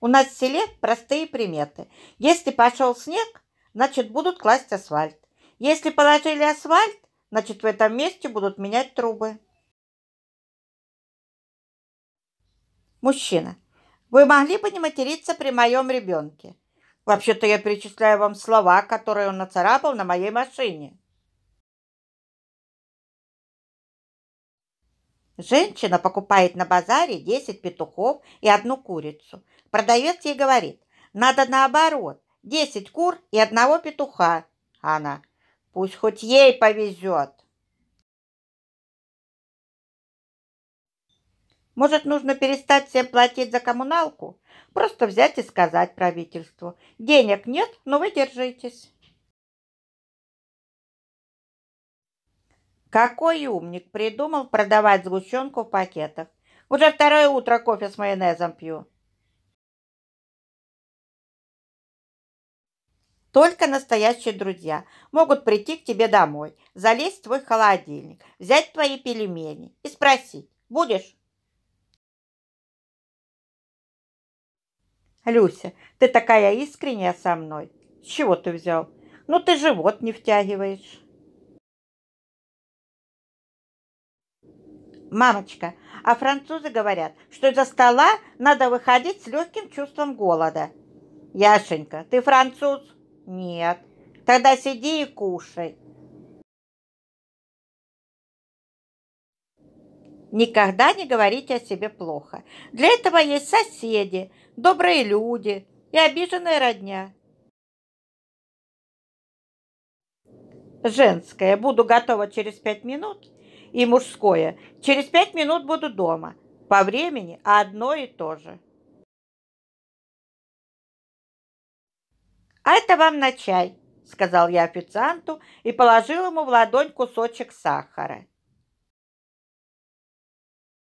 У нас в селе простые приметы. Если пошел снег, значит, будут класть асфальт. Если положили асфальт, значит, в этом месте будут менять трубы. Мужчина. Вы могли бы не материться при моем ребенке? Вообще-то я перечисляю вам слова, которые он нацарапал на моей машине. Женщина покупает на базаре 10 петухов и одну курицу – Продавец ей говорит, надо наоборот, десять кур и одного петуха. Она, пусть хоть ей повезет. Может, нужно перестать всем платить за коммуналку? Просто взять и сказать правительству. Денег нет, но вы держитесь. Какой умник придумал продавать сгущенку в пакетах. Уже второе утро кофе с майонезом пью. Только настоящие друзья могут прийти к тебе домой, залезть в твой холодильник, взять твои пельмени и спросить, будешь? Люся, ты такая искренняя со мной. С чего ты взял? Ну ты живот не втягиваешь. Мамочка, а французы говорят, что из-за стола надо выходить с легким чувством голода. Яшенька, ты француз? Нет. Тогда сиди и кушай. Никогда не говорите о себе плохо. Для этого есть соседи, добрые люди и обиженная родня. Женское буду готова через пять минут и мужское через пять минут буду дома. По времени одно и то же. «А это вам на чай», — сказал я официанту и положил ему в ладонь кусочек сахара.